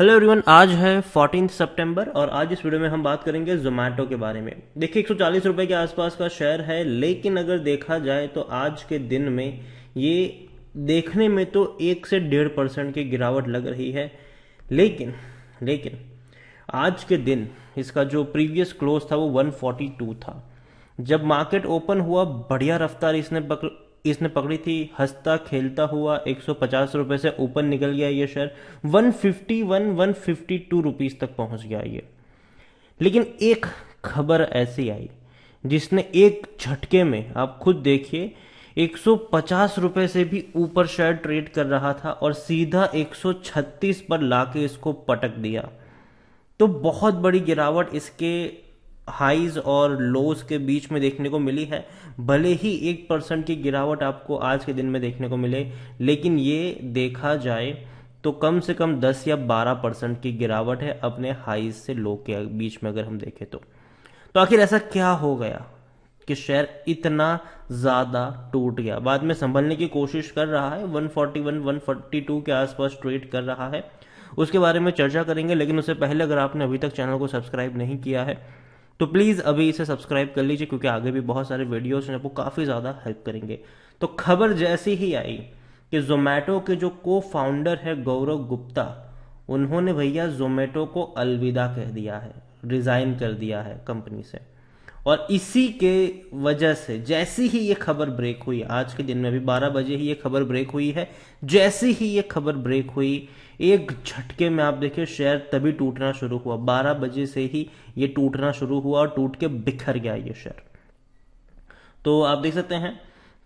hello everyone आज है fourteen सितंबर और आज इस वीडियो में हम बात करेंगे जोमेटो के बारे में देखिए एक सौ के आसपास का शेयर है लेकिन अगर देखा जाए तो आज के दिन में ये देखने में तो एक से डेढ़ परसेंट की गिरावट लग रही है लेकिन लेकिन आज के दिन इसका जो प्रीवियस क्लोज था वो 142 था जब मार्केट ओपन हुआ बढ़िया रफ्तार इसने इसने पकड़ी थी हंसता खेलता हुआ एक सौ से ऊपर निकल गया ये शेयर 151 152 रुपीस तक पहुंच गया ये लेकिन एक खबर ऐसी आई जिसने एक झटके में आप खुद देखिए एक सौ से भी ऊपर शेयर ट्रेड कर रहा था और सीधा 136 पर लाके इसको पटक दिया तो बहुत बड़ी गिरावट इसके हाइज और लोज के बीच में देखने को मिली है भले ही एक परसेंट की गिरावट आपको आज के दिन में देखने को मिले लेकिन ये देखा जाए तो कम से कम 10 या 12 परसेंट की गिरावट है अपने हाइज से लो के बीच में अगर हम देखें तो तो आखिर ऐसा क्या हो गया कि शेयर इतना ज़्यादा टूट गया बाद में संभलने की कोशिश कर रहा है 141 142 के आसपास ट्रेड कर रहा है उसके बारे में चर्चा करेंगे लेकिन उससे पहले अगर आपने अभी तक चैनल को सब्सक्राइब नहीं किया है तो प्लीज़ अभी इसे सब्सक्राइब कर लीजिए क्योंकि आगे भी बहुत सारे वीडियोस हैं आपको काफ़ी ज़्यादा हेल्प करेंगे तो खबर जैसी ही आई कि जोमेटो के जो को फाउंडर है गौरव गुप्ता उन्होंने भैया जोमेटो को अलविदा कह दिया है रिज़ाइन कर दिया है कंपनी से और इसी के वजह से जैसी ही ये खबर ब्रेक हुई आज के दिन में अभी 12 बजे ही ये खबर ब्रेक हुई है जैसी ही ये खबर ब्रेक हुई एक झटके में आप देखिए शेयर तभी टूटना शुरू हुआ 12 बजे से ही ये टूटना शुरू हुआ और टूट के बिखर गया ये शेयर तो आप देख सकते हैं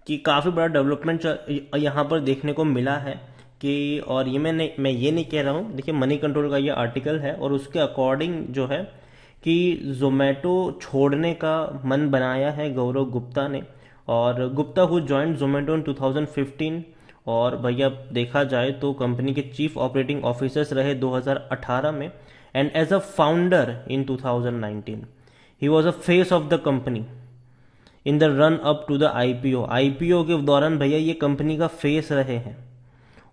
कि काफ़ी बड़ा डेवलपमेंट यहाँ पर देखने को मिला है कि और ये मैं मैं ये नहीं कह रहा हूँ देखिए मनी कंट्रोल का ये आर्टिकल है और उसके अकॉर्डिंग जो है कि जोमेटो छोड़ने का मन बनाया है गौरव गुप्ता ने और Gupta who join Zomato in 2015 और भैया देखा जाए तो कंपनी के चीफ ऑपरेटिंग ऑफिसर्स रहे 2018 में and as a founder in 2019 ही was a face of the company in the run up to the IPO IPO के दौरान भैया ये कंपनी का फेस रहे हैं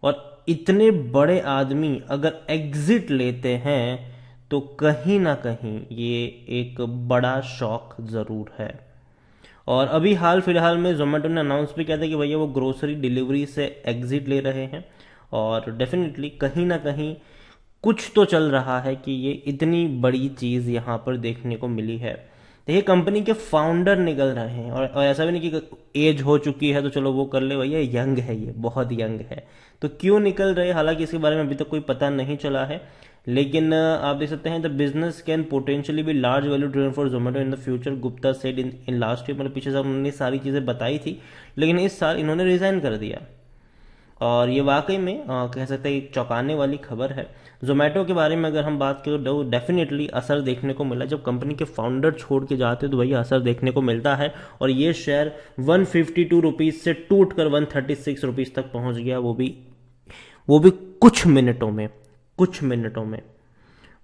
और इतने बड़े आदमी अगर एग्जिट लेते हैं तो कहीं ना कहीं ये एक बड़ा शौक ज़रूर है और अभी हाल फिलहाल में जोमेटो ने अनाउंस भी किया था कि भैया वो ग्रोसरी डिलीवरी से एग्ज़िट ले रहे हैं और डेफिनेटली कहीं ना कहीं कुछ तो चल रहा है कि ये इतनी बड़ी चीज़ यहाँ पर देखने को मिली है तो ये कंपनी के फाउंडर निकल रहे हैं और, और ऐसा भी नहीं कि एज हो चुकी है तो चलो वो कर ले भैया यंग है ये बहुत यंग है तो क्यों निकल रहे हालांकि इसके बारे में अभी तक तो कोई पता नहीं चला है लेकिन आप देख सकते हैं the business can potentially be large value driven for Zomato in the future Gupta said in in last year मतलब पीछे साल उन्होंने सारी चीज़ें बताई थी लेकिन इस साल इन्होंने रिज़ाइन कर दिया और ये वाकई में आ, कह सकते हैं चौंकाने वाली खबर है जोमेटो के बारे में अगर हम बात करें तो डेफिनेटली असर देखने को मिला जब कंपनी के फाउंडर छोड़ के जाते तो वही असर देखने को मिलता है और ये share one fifty two rupees से टूट कर वन थर्टी सिक्स रुपीज़ तक पहुँच गया वो भी वो भी कुछ मिनटों में कुछ मिनटों में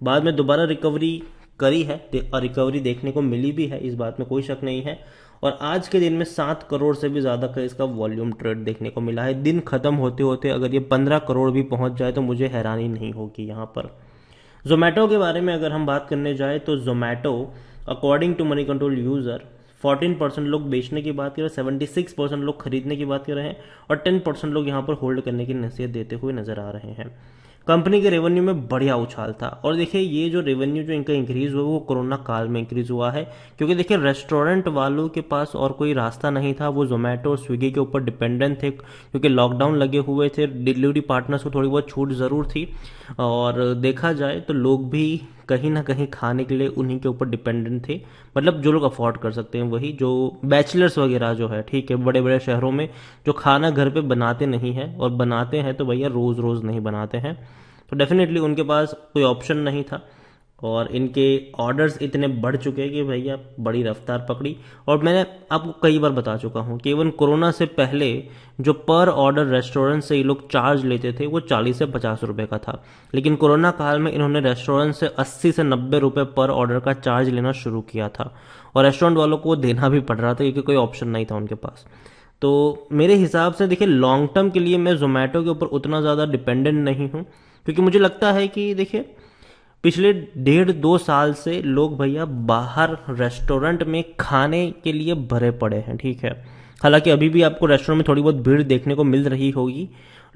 बाद में दोबारा रिकवरी करी है और रिकवरी देखने को मिली भी है इस बात में कोई शक नहीं है और आज के दिन में सात करोड़ से भी ज़्यादा का इसका वॉल्यूम ट्रेड देखने को मिला है दिन ख़त्म होते होते अगर ये पंद्रह करोड़ भी पहुंच जाए तो मुझे हैरानी नहीं होगी यहाँ पर जोमेटो के बारे में अगर हम बात करने जाए तो Zomato according to Moneycontrol user 14 percent लोग बेचने की बात कर रहे हैं 76 परसेंट लोग खरीदने की बात कर रहे हैं और 10 परसेंट लोग यहाँ पर होल्ड करने की नसीहत देते हुए नजर आ रहे हैं कंपनी के रेवेन्यू में बढ़िया उछाल था और देखिए ये जो रेवेन्यू जो इनका इंक्रीज हुआ वो कोरोना काल में इंक्रीज हुआ है क्योंकि देखिए रेस्टोरेंट वालों के पास और कोई रास्ता नहीं था वो जोमेटो और स्विगी के ऊपर डिपेंडेंट थे क्योंकि लॉकडाउन लगे हुए थे डिलीवरी पार्टनर्स को थोड़ी बहुत छूट ज़रूर थी और देखा जाए तो लोग भी कहीं ना कहीं खाने के लिए उन्हीं के ऊपर डिपेंडेंट थे मतलब जो लोग अफोर्ड कर सकते हैं वही जो बैचलर्स वगैरह जो है ठीक है बड़े बड़े शहरों में जो खाना घर पे बनाते नहीं है और बनाते हैं तो भैया रोज़ रोज़ नहीं बनाते हैं तो डेफिनेटली उनके पास कोई ऑप्शन नहीं था और इनके ऑर्डर्स इतने बढ़ चुके हैं कि भैया बड़ी रफ्तार पकड़ी और मैंने आपको कई बार बता चुका हूँ कि इवन कोरोना से पहले जो पर ऑर्डर रेस्टोरेंट से ये लोग चार्ज लेते थे वो 40 से 50 रुपए का था लेकिन कोरोना काल में इन्होंने रेस्टोरेंट से 80 से 90 रुपए पर ऑर्डर का चार्ज लेना शुरू किया था और रेस्टोरेंट वालों को देना भी पड़ रहा था क्योंकि कोई ऑप्शन नहीं था उनके पास तो मेरे हिसाब से देखिए लॉन्ग टर्म के लिए मैं जोमेटो के ऊपर उतना ज़्यादा डिपेंडेंट नहीं हूँ क्योंकि मुझे लगता है कि देखिए पिछले डेढ़ दो साल से लोग भैया बाहर रेस्टोरेंट में खाने के लिए भरे पड़े हैं ठीक है हालांकि अभी भी आपको रेस्टोरेंट में थोड़ी बहुत भीड़ देखने को मिल रही होगी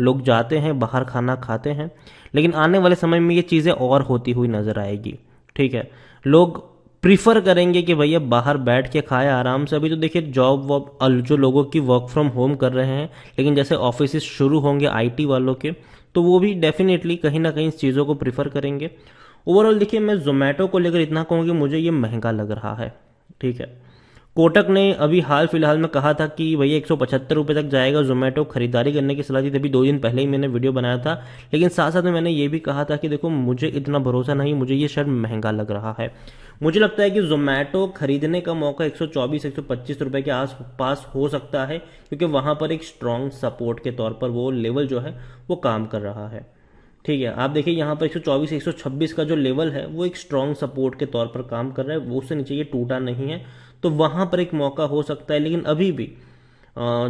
लोग जाते हैं बाहर खाना खाते हैं लेकिन आने वाले समय में ये चीज़ें और होती हुई नज़र आएगी ठीक है लोग प्रीफर करेंगे कि भैया बाहर बैठ के खाए आराम से अभी तो देखिए जॉब वॉब जो लोगों की वर्क फ्रॉम होम कर रहे हैं लेकिन जैसे ऑफिस शुरू होंगे आईटी वालों के तो वो भी डेफिनेटली कहीं ना कहीं इस चीज़ों को प्रीफर करेंगे ओवरऑल देखिए मैं जोमेटो को लेकर इतना कहूँ कि मुझे ये महंगा लग रहा है ठीक है कोटक ने अभी हाल फिलहाल में कहा था कि भैया एक सौ तक जाएगा जोमेटो खरीदारी करने की सलाह दी थी अभी दो दिन पहले ही मैंने वीडियो बनाया था लेकिन साथ साथ में मैंने ये भी कहा था कि देखो मुझे इतना भरोसा नहीं मुझे ये शर्ट महंगा लग रहा है मुझे लगता है कि जोमेटो खरीदने का मौका 124 सौ चौबीस के आसपास हो सकता है क्योंकि वहाँ पर एक स्ट्रांग सपोर्ट के तौर पर वो लेवल जो है वो काम कर रहा है ठीक है आप देखिए यहाँ पर 124 126 का जो लेवल है वो एक स्ट्रांग सपोर्ट के तौर पर काम कर रहा है वो उससे नीचे ये टूटा नहीं है तो वहां पर एक मौका हो सकता है लेकिन अभी भी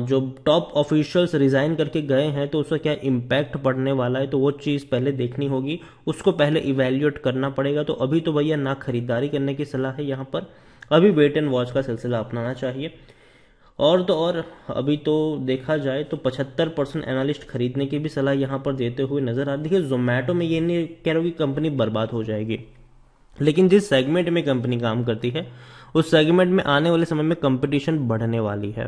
जो टॉप ऑफिशियल्स रिज़ाइन करके गए हैं तो उसका क्या इम्पैक्ट पड़ने वाला है तो वो चीज़ पहले देखनी होगी उसको पहले इवेल्यूएट करना पड़ेगा तो अभी तो भैया ना खरीदारी करने की सलाह है यहाँ पर अभी वेट एंड वॉच का सिलसिला अपनाना चाहिए और तो और अभी तो देखा जाए तो 75 परसेंट एनालिस्ट खरीदने की भी सलाह यहाँ पर देते हुए नजर आ रही है जोमेटो में ये नहीं कह रहा हूँ कि कंपनी बर्बाद हो जाएगी लेकिन जिस सेगमेंट में कंपनी काम करती है उस सेगमेंट में आने वाले समय में कंपटीशन बढ़ने वाली है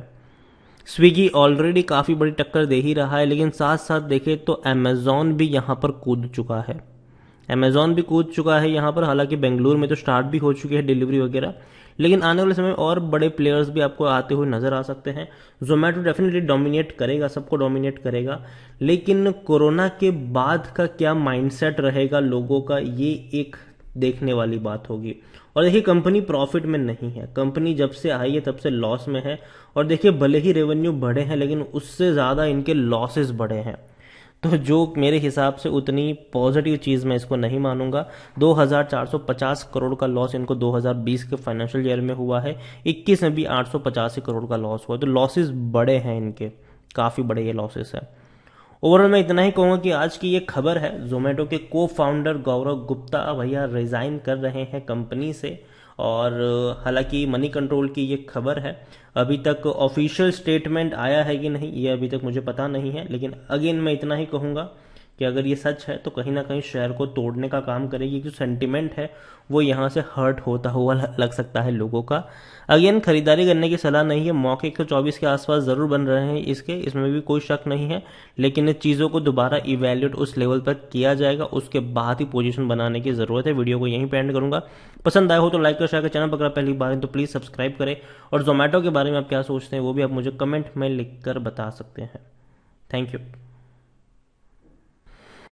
स्विगी ऑलरेडी काफ़ी बड़ी टक्कर दे ही रहा है लेकिन साथ साथ देखे तो अमेजोन भी यहाँ पर कूद चुका है अमेजोन भी कूद चुका है यहाँ पर हालांकि बेंगलुरु में तो स्टार्ट भी हो चुकी है डिलीवरी वगैरह लेकिन आने वाले समय और बड़े प्लेयर्स भी आपको आते हुए नजर आ सकते हैं जोमेटो डेफिनेटली डोमिनेट करेगा सबको डोमिनेट करेगा लेकिन कोरोना के बाद का क्या माइंडसेट रहेगा लोगों का ये एक देखने वाली बात होगी और देखिए कंपनी प्रॉफिट में नहीं है कंपनी जब से आई है तब से लॉस में है और देखिए भले ही रेवेन्यू बढ़े हैं लेकिन उससे ज़्यादा इनके लॉसेस बढ़े हैं तो जो मेरे हिसाब से उतनी पॉजिटिव चीज़ मैं इसको नहीं मानूंगा 2450 करोड़ का लॉस इनको 2020 के फाइनेंशियल ईयर में हुआ है 21 में भी आठ करोड़ का लॉस हुआ तो लॉसेस बड़े हैं इनके काफ़ी बड़े ये लॉसेस हैं ओवरऑल मैं इतना ही कहूंगा कि आज की ये खबर है जोमेटो के को फाउंडर गौरव गुप्ता भैया रिज़ाइन कर रहे हैं कंपनी से और हालांकि मनी कंट्रोल की ये खबर है अभी तक ऑफिशियल स्टेटमेंट आया है कि नहीं ये अभी तक मुझे पता नहीं है लेकिन अगेन मैं इतना ही कहूँगा कि अगर ये सच है तो कहीं ना कहीं शहर को तोड़ने का काम करेगी जो सेंटिमेंट है वो यहाँ से हर्ट होता हुआ लग सकता है लोगों का अगेन खरीदारी करने की सलाह नहीं है मौके एक के आसपास ज़रूर बन रहे हैं इसके इसमें भी कोई शक नहीं है लेकिन इन चीज़ों को दोबारा इवेल्यूट उस लेवल पर किया जाएगा उसके बाद ही पोजिशन बनाने की ज़रूरत है वीडियो को यहीं पर एंड करूँगा पसंद आया हो तो लाइक और शेयर चैनल पकड़ा पहली बार तो प्लीज़ सब्सक्राइब करें और जोमेटो के बारे में आप क्या सोचते हैं वो भी आप मुझे कमेंट में लिख कर बता सकते हैं थैंक यू